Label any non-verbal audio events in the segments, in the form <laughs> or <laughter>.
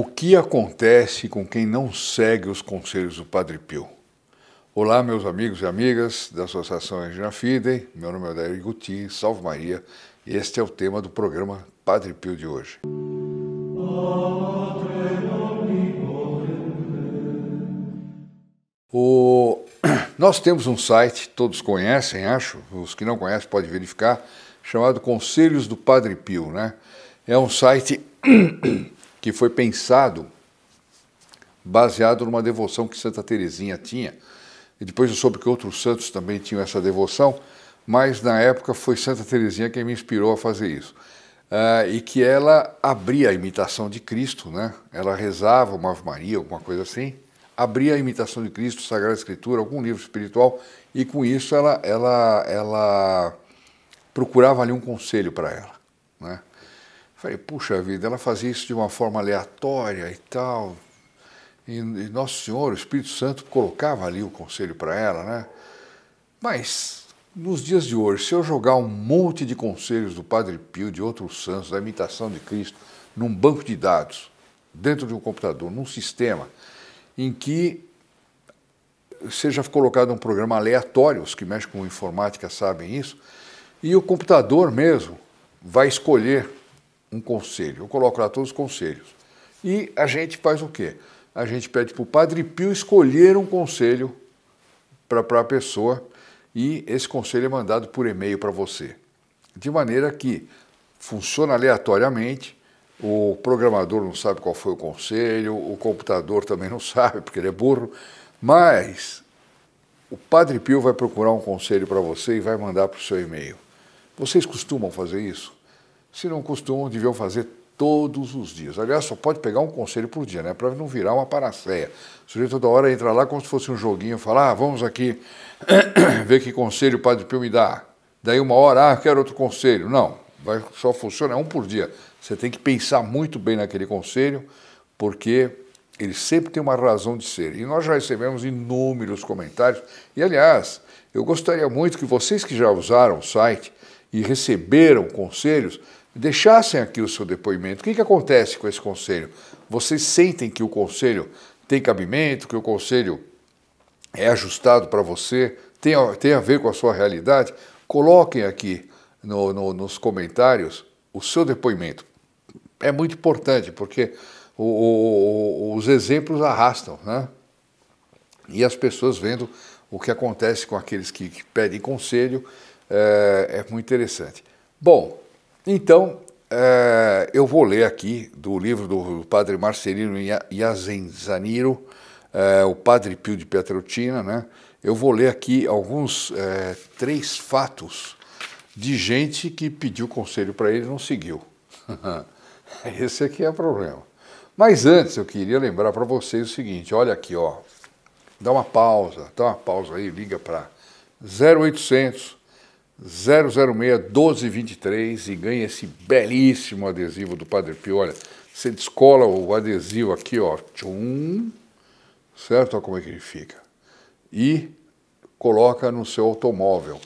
O que acontece com quem não segue os conselhos do Padre Pio? Olá, meus amigos e amigas da Associação Regina Fidei, Meu nome é Odair Guti, salve Maria. Este é o tema do programa Padre Pio de hoje. O... <clears throat> Nós temos um site, todos conhecem, acho, os que não conhecem podem verificar, chamado Conselhos do Padre Pio, né? É um site <clears throat> que foi pensado baseado numa devoção que Santa Teresinha tinha. E depois eu soube que outros santos também tinham essa devoção, mas na época foi Santa Teresinha quem me inspirou a fazer isso. Ah, e que ela abria a imitação de Cristo, né? Ela rezava uma Ave Maria, alguma coisa assim, abria a imitação de Cristo, Sagrada Escritura, algum livro espiritual, e com isso ela, ela, ela procurava ali um conselho para ela, né? Falei, puxa vida, ela fazia isso de uma forma aleatória e tal. E, e Nosso Senhor, o Espírito Santo, colocava ali o conselho para ela, né? Mas, nos dias de hoje, se eu jogar um monte de conselhos do Padre Pio, de outros santos, da imitação de Cristo, num banco de dados, dentro de um computador, num sistema em que seja colocado um programa aleatório, os que mexem com informática sabem isso, e o computador mesmo vai escolher um conselho. Eu coloco lá todos os conselhos. E a gente faz o quê? A gente pede para o Padre Pio escolher um conselho para a pessoa e esse conselho é mandado por e-mail para você. De maneira que funciona aleatoriamente, o programador não sabe qual foi o conselho, o computador também não <laughs> sabe, porque ele é burro, mas o Padre Pio vai procurar um conselho para você e vai mandar para o seu e-mail. Vocês costumam fazer isso? se não costumam, deviam fazer todos os dias. Aliás, só pode pegar um conselho por dia, né? Para não virar uma panaceia. O sujeito toda hora entra lá como se fosse um joguinho, fala, ah, vamos aqui <clears throat> ver que conselho o Padre Pio me dá. Daí uma hora, ah, quero outro conselho. Não, vai, só funciona um por dia. Você tem que pensar muito bem naquele conselho, porque ele sempre tem uma razão de ser. E nós já recebemos inúmeros comentários. E, aliás, eu gostaria muito que vocês que já usaram o site e receberam conselhos, deixassem aqui o seu depoimento. O que, que acontece com esse conselho? Vocês sentem que o conselho tem cabimento, que o conselho é ajustado para você, tem a, tem a ver com a sua realidade? Coloquem aqui no, no, nos comentários o seu depoimento. É muito importante, porque o, o, os exemplos arrastam, né? E as pessoas vendo o que acontece com aqueles que, que pedem conselho é, é muito interessante. Bom, então, é, eu vou ler aqui do livro do padre Marcelino Iazenzaniro, é, o padre Pio de Petrotina, né? Eu vou ler aqui alguns é, três fatos de gente que pediu conselho para ele e não seguiu. <laughs> Esse aqui é o problema. Mas antes eu queria lembrar para vocês o seguinte, olha aqui, ó. Dá uma pausa, dá uma pausa aí, liga para 0800 006 1223 e ganha esse belíssimo adesivo do Padre Pio. Olha, você descola o adesivo aqui, ó, tchum, certo? Olha como é que ele fica. E coloca no seu automóvel.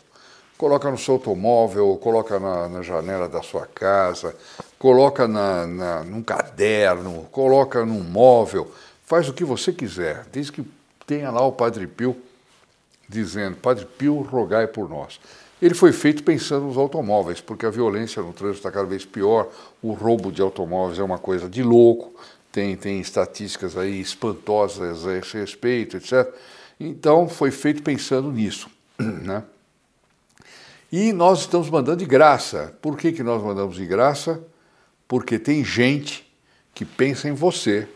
Coloca no seu automóvel, coloca na, na janela da sua casa, coloca na, na, num caderno, coloca num móvel, faz o que você quiser, desde que tenha lá o Padre Pio dizendo: Padre Pio, rogai por nós. Ele foi feito pensando nos automóveis, porque a violência no trânsito está cada vez pior, o roubo de automóveis é uma coisa de louco, tem, tem estatísticas aí espantosas a esse respeito, etc. Então foi feito pensando nisso. <clears throat> Né? E nós estamos mandando de graça. Por que, que nós mandamos de graça? Porque tem gente que pensa em você,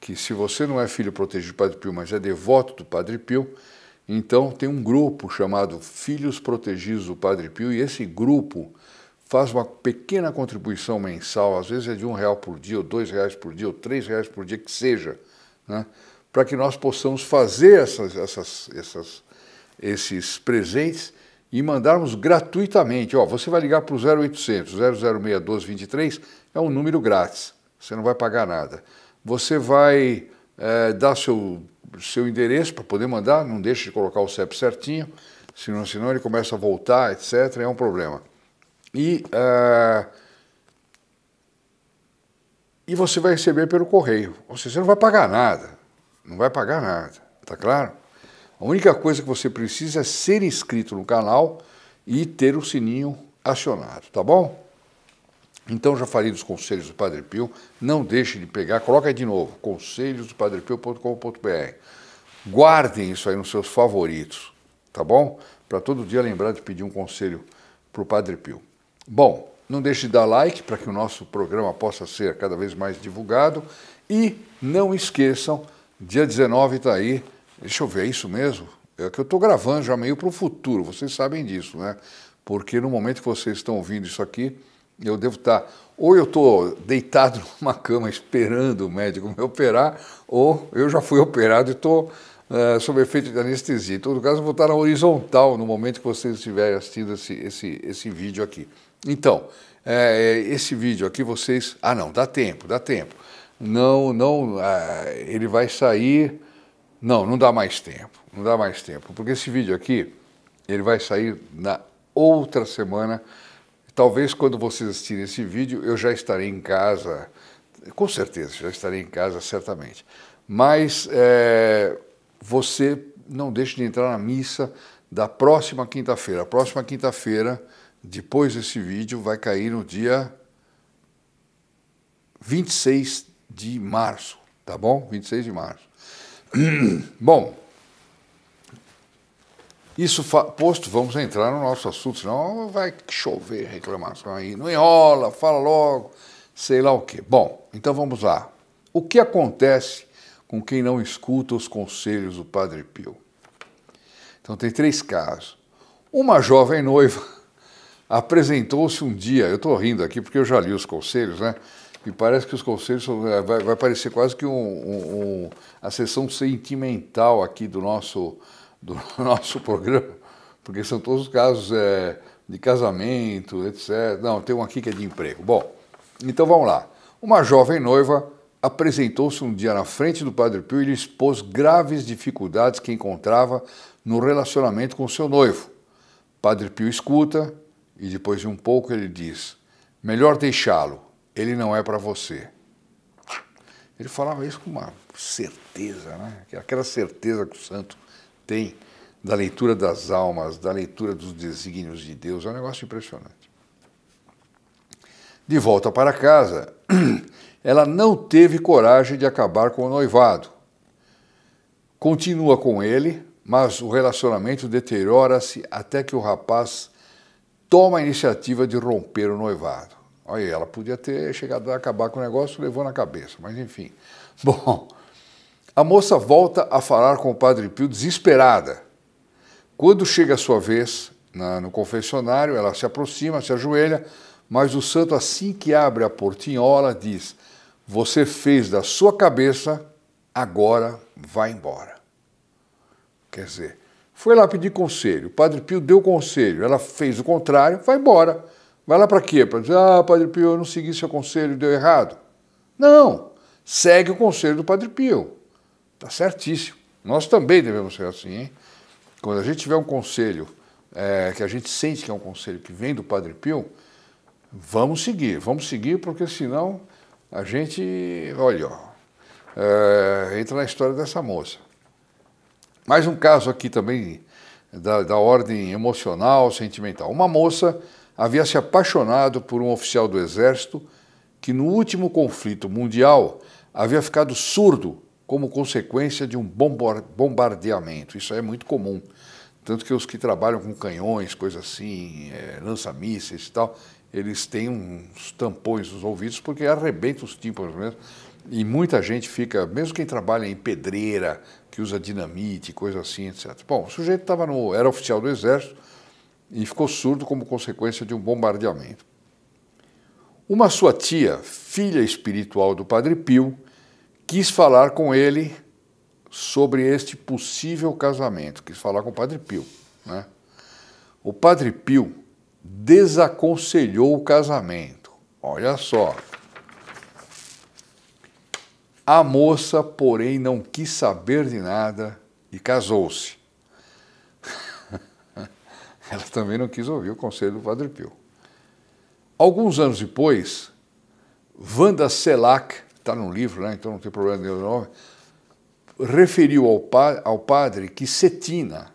que se você não é filho protegido do Padre Pio, mas é devoto do Padre Pio, então tem um grupo chamado Filhos Protegidos do Padre Pio e esse grupo faz uma pequena contribuição mensal, às vezes é de um real por dia, ou dois reais por dia, ou três reais por dia, que seja, né? para que nós possamos fazer essas, essas, essas, esses presentes e mandarmos gratuitamente. Ó, você vai ligar para o 0800 006 1223, é um número grátis, você não vai pagar nada. Você vai é, dar seu seu endereço para poder mandar, não deixe de colocar o CEP certinho, senão, senão ele começa a voltar, etc. É um problema. E, uh, e você vai receber pelo correio. Ou seja, você não vai pagar nada. Não vai pagar nada, tá claro? A única coisa que você precisa é ser inscrito no canal e ter o sininho acionado, tá bom? Então já falei dos conselhos do Padre Pio, não deixe de pegar, coloca aí de novo, conselhosdopadrepio.com.br. Guardem isso aí nos seus favoritos, tá bom? Para todo dia lembrar de pedir um conselho para o Padre Pio. Bom, não deixe de dar like para que o nosso programa possa ser cada vez mais divulgado e não esqueçam, dia 19 está aí, deixa eu ver, é isso mesmo? É que eu estou gravando já meio para o futuro, vocês sabem disso, né? Porque no momento que vocês estão ouvindo isso aqui, eu devo estar, tá, ou eu estou deitado <laughs> numa cama esperando o médico me operar, ou eu já fui operado e estou é, sob efeito de anestesia. Em todo caso, eu vou estar tá na horizontal no momento que vocês estiverem assistindo esse, esse, esse vídeo aqui. Então, é, esse vídeo aqui vocês. Ah, não, dá tempo, dá tempo. Não, não, é, ele vai sair. Não, não dá mais tempo, não dá mais tempo, porque esse vídeo aqui ele vai sair na outra semana Talvez quando vocês assistirem esse vídeo eu já estarei em casa, com certeza, já estarei em casa certamente. Mas é, você não deixe de entrar na missa da próxima quinta-feira. A próxima quinta-feira, depois desse vídeo, vai cair no dia 26 de março, tá bom? 26 de março. <clears throat> bom, isso posto, vamos entrar no nosso assunto, senão vai chover reclamação aí. Não enrola, fala logo, sei lá o quê. Bom, então vamos lá. O que acontece com quem não escuta os conselhos do Padre Pio? Então tem três casos. Uma jovem noiva <laughs> apresentou-se um dia, eu estou rindo aqui porque eu já li os conselhos, né? E parece que os conselhos é, vai, vai parecer quase que um, um, um, a sessão sentimental aqui do nosso do <laughs> nosso programa, porque são todos os casos é, de casamento, etc. Não, tem um aqui que é de emprego. Bom, então vamos lá. Uma jovem noiva apresentou-se um dia na frente do Padre Pio e lhe expôs graves dificuldades que encontrava no relacionamento com seu noivo. Padre Pio escuta e depois de um pouco ele diz: Melhor deixá-lo, ele não é para você. Ele falava isso com uma certeza, né? aquela certeza que o santo tem da leitura das almas, da leitura dos desígnios de Deus, é um negócio impressionante. De volta para casa, <clears throat> ela não teve coragem de acabar com o noivado. Continua com ele, mas o relacionamento deteriora-se até que o rapaz toma a iniciativa de romper o noivado. Olha, ela podia ter chegado a acabar com o negócio, levou na cabeça, mas enfim. <laughs> Bom, a moça volta a falar com o Padre Pio desesperada. Quando chega a sua vez na, no confessionário, ela se aproxima, se ajoelha, mas o santo, assim que abre a portinhola, diz: Você fez da sua cabeça, agora vai embora. Quer dizer, foi lá pedir conselho, o Padre Pio deu conselho, ela fez o contrário, vai embora. Vai lá para quê? Para dizer: Ah, Padre Pio, eu não segui seu conselho, deu errado. Não, segue o conselho do Padre Pio. Está certíssimo. Nós também devemos ser assim, hein? Quando a gente tiver um conselho é, que a gente sente que é um conselho que vem do Padre Pio, vamos seguir, vamos seguir, porque senão a gente, olha, ó, é, entra na história dessa moça. Mais um caso aqui também da, da ordem emocional, sentimental. Uma moça havia se apaixonado por um oficial do exército que no último conflito mundial havia ficado surdo como consequência de um bombardeamento. Isso é muito comum. Tanto que os que trabalham com canhões, coisas assim, é, lança-mísseis e tal, eles têm uns tampões nos ouvidos porque arrebenta os tímpanos mesmo. E muita gente fica, mesmo quem trabalha em pedreira, que usa dinamite, coisa assim, etc. Bom, o sujeito estava no, era oficial do exército e ficou surdo como consequência de um bombardeamento. Uma sua tia, filha espiritual do Padre Pio, quis falar com ele sobre este possível casamento, quis falar com o Padre Pio. Né? O Padre Pio desaconselhou o casamento. Olha só. A moça, porém, não quis saber de nada e casou-se. <laughs> Ela também não quis ouvir o conselho do Padre Pio. Alguns anos depois, Wanda Selak está num livro, né? então não tem problema nenhum nome, referiu ao, pa, ao padre que Cetina,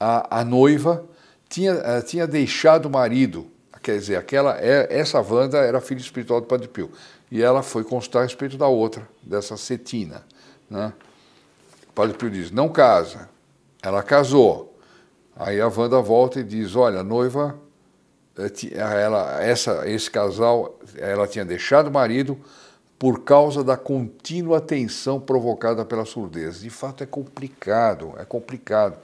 a, a noiva, tinha, eh, tinha deixado o marido. Quer dizer, aquela, é, essa Wanda era filha espiritual do Padre Pio. E ela foi consultar a respeito da outra, dessa Cetina. Né? O Padre Pio diz, não casa. Ela casou. Aí a Wanda volta e diz, olha, a noiva, eh, eh, ela, essa, esse casal, ela tinha deixado o marido, por causa da contínua tensão provocada pela surdez. De fato, é complicado, é complicado.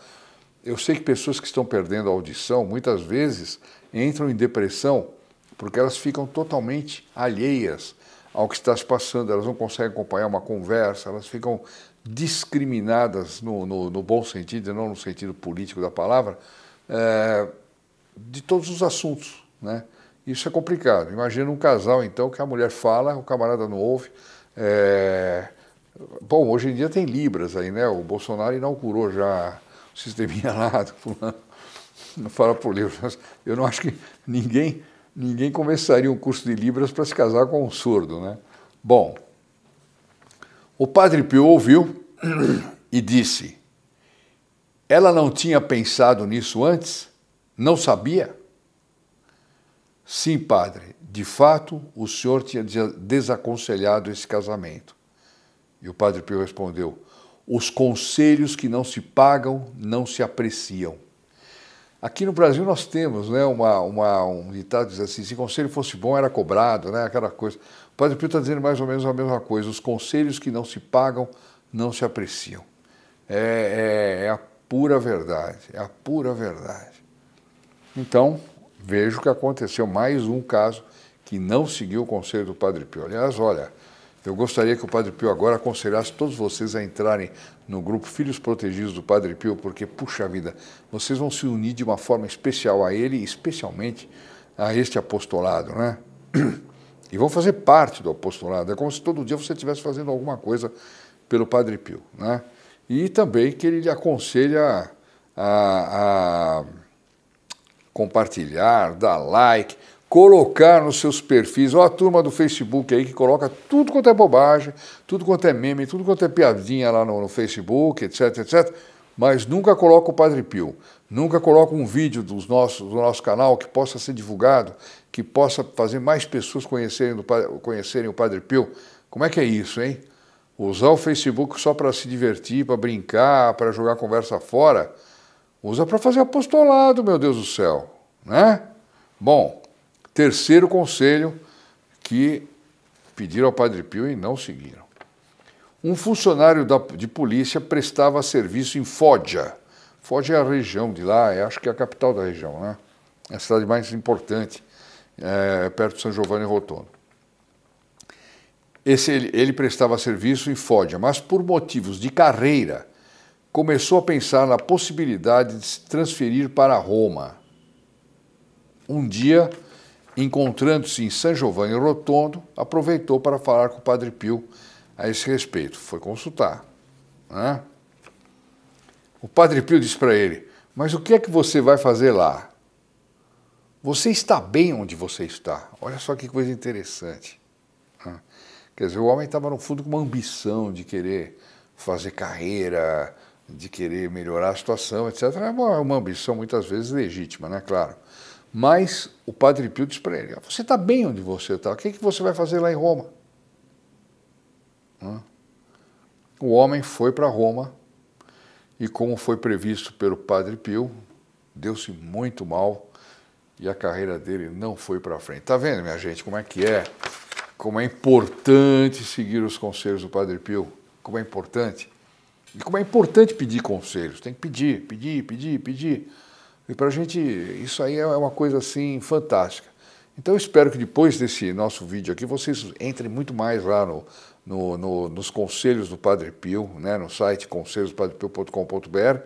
Eu sei que pessoas que estão perdendo a audição muitas vezes entram em depressão porque elas ficam totalmente alheias ao que está se passando, elas não conseguem acompanhar uma conversa, elas ficam discriminadas no, no, no bom sentido e não no sentido político da palavra, é, de todos os assuntos. Né? Isso é complicado. Imagina um casal, então, que a mulher fala, o camarada não ouve. É... Bom, hoje em dia tem Libras aí, né? O Bolsonaro inaugurou já o sisteminha <laughs> lá, não fala por Libras. Eu não acho que ninguém, ninguém começaria um curso de Libras para se casar com um surdo, né? Bom, o padre Pio ouviu <clears throat> e disse: Ela não tinha pensado nisso antes? Não sabia? Sim, padre, de fato o senhor tinha desaconselhado esse casamento. E o padre Pio respondeu: Os conselhos que não se pagam não se apreciam. Aqui no Brasil nós temos né, uma, uma, um ditado que diz assim: se conselho fosse bom era cobrado, né, aquela coisa. O Padre Pio está dizendo mais ou menos a mesma coisa: os conselhos que não se pagam não se apreciam. É, é, é a pura verdade, é a pura verdade. Então, vejo que aconteceu mais um caso que não seguiu o conselho do Padre Pio. Aliás, olha, eu gostaria que o Padre Pio agora aconselhasse todos vocês a entrarem no grupo Filhos Protegidos do Padre Pio, porque, puxa vida, vocês vão se unir de uma forma especial a ele, especialmente a este apostolado, né? E vão fazer parte do apostolado. É como se todo dia você estivesse fazendo alguma coisa pelo Padre Pio, né? E também que ele lhe aconselha a, a compartilhar, dar like, colocar nos seus perfis, Olha a turma do Facebook aí que coloca tudo quanto é bobagem, tudo quanto é meme, tudo quanto é piadinha lá no, no Facebook, etc, etc, mas nunca coloca o Padre Pio, nunca coloca um vídeo dos nossos, do nosso canal que possa ser divulgado, que possa fazer mais pessoas conhecerem, do, conhecerem o Padre Pio. Como é que é isso, hein? Usar o Facebook só para se divertir, para brincar, para jogar conversa fora... Usa para fazer apostolado, meu Deus do céu, né? Bom, terceiro conselho que pediram ao Padre Pio e não seguiram. Um funcionário da, de polícia prestava serviço em Foggia. Foggia é a região de lá, é, acho que é a capital da região, né? É a cidade mais importante, é, perto de São Giovanni Rotondo. Esse, ele, ele prestava serviço em Foggia, mas por motivos de carreira começou a pensar na possibilidade de se transferir para Roma. Um dia, encontrando-se em San Giovanni Rotondo, aproveitou para falar com o Padre Pio a esse respeito. Foi consultar. Né? O Padre Pio disse para ele: Mas o que é que você vai fazer lá? Você está bem onde você está. Olha só que coisa interessante. Quer dizer, o homem estava no fundo com uma ambição de querer fazer carreira, de querer melhorar a situação, etc. É uma, é uma ambição muitas vezes legítima, né? Claro. Mas o Padre Pio disse para ele: ah, você está bem onde você está, o que, é que você vai fazer lá em Roma? O homem foi para Roma e, como foi previsto pelo Padre Pio, deu-se muito mal e a carreira dele não foi para frente. Está vendo, minha gente, como é que é? Como é importante seguir os conselhos do Padre Pio? Como é importante? E como é importante pedir conselhos, tem que pedir, pedir, pedir, pedir. E para a gente, isso aí é uma coisa assim fantástica. Então eu espero que depois desse nosso vídeo aqui, vocês entrem muito mais lá no, no, no nos conselhos do Padre Pio, né, no site conselhospadrepio.com.br,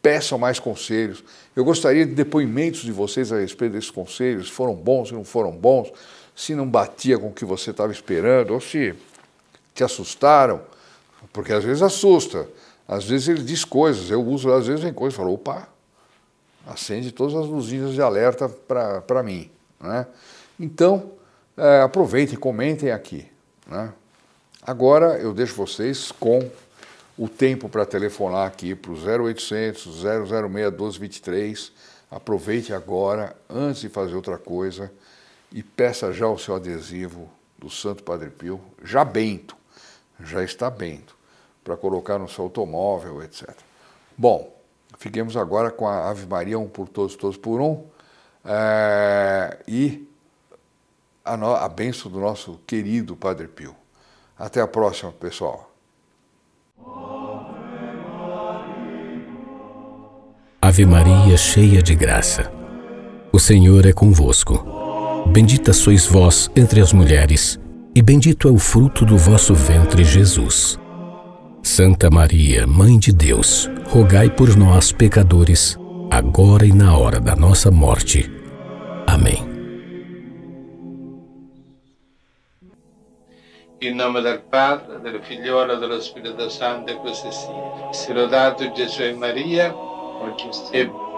peçam mais conselhos. Eu gostaria de depoimentos de vocês a respeito desses conselhos, se foram bons, se não foram bons, se não batia com o que você estava esperando, ou se te assustaram. Porque às vezes assusta, às vezes ele diz coisas, eu uso, às vezes vem coisa e falo, opa, acende todas as luzinhas de alerta para mim. Né? Então, é, aproveitem, comentem aqui. Né? Agora eu deixo vocês com o tempo para telefonar aqui para o 0800 006 1223. Aproveite agora, antes de fazer outra coisa, e peça já o seu adesivo do Santo Padre Pio, já bento, já está bento para colocar no seu automóvel, etc. Bom, fiquemos agora com a Ave Maria, um por todos, todos por um, é, e a, no, a benção do nosso querido Padre Pio. Até a próxima, pessoal. Ave Maria, cheia de graça, o Senhor é convosco. Bendita sois vós entre as mulheres e bendito é o fruto do vosso ventre, Jesus. Santa Maria, Mãe de Deus, rogai por nós, pecadores, agora e na hora da nossa morte. Amém. Em nome do Padre, do Filho e do Espírito Santo, e così sia. Sì. Lodato Gesù e Maria, perché sempre